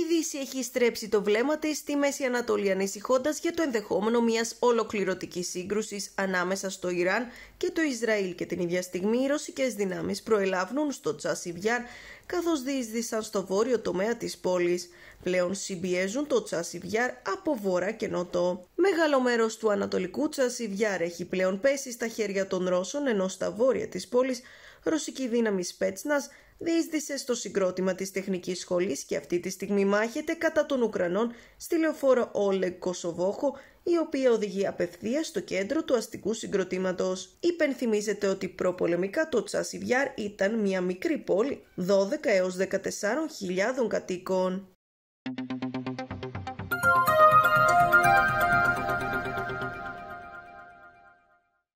Η Δύση έχει στρέψει το βλέμμα της στη Μέση Ανατολή ανησυχώντας για το ενδεχόμενο μιας ολοκληρωτικής σύγκρουσης ανάμεσα στο Ιράν και το Ισραήλ και την ίδια στιγμή οι ρωσικές δυνάμεις προελάβουν στο Τσασιβιάρ καθώς διείσδησαν στο βόρειο τομέα της πόλης. Πλέον συμπιέζουν το Τσασιβιάρ από βόρα και νότο. Μεγάλο μέρος του ανατολικού Τσασιβιάρ έχει πλέον πέσει στα χέρια των Ρώσων ενώ στα βόρεια της πόλης, ρωσική δύναμη Σπέτσνας διείσδησε στο συγκρότημα της τεχνικής σχολής και αυτή τη στιγμή η μάχεται κατά των Ουκρανών στη λεωφόρο Όλεγκ Κοσοβόχο, η οποία οδηγεί απευθείας στο κέντρο του αστικού συγκροτήματος. Υπενθυμίζεται ότι προπολεμικά το Τσασιβιάρ ήταν μια μικρή πόλη 12 έω 14.000 κατοίκων.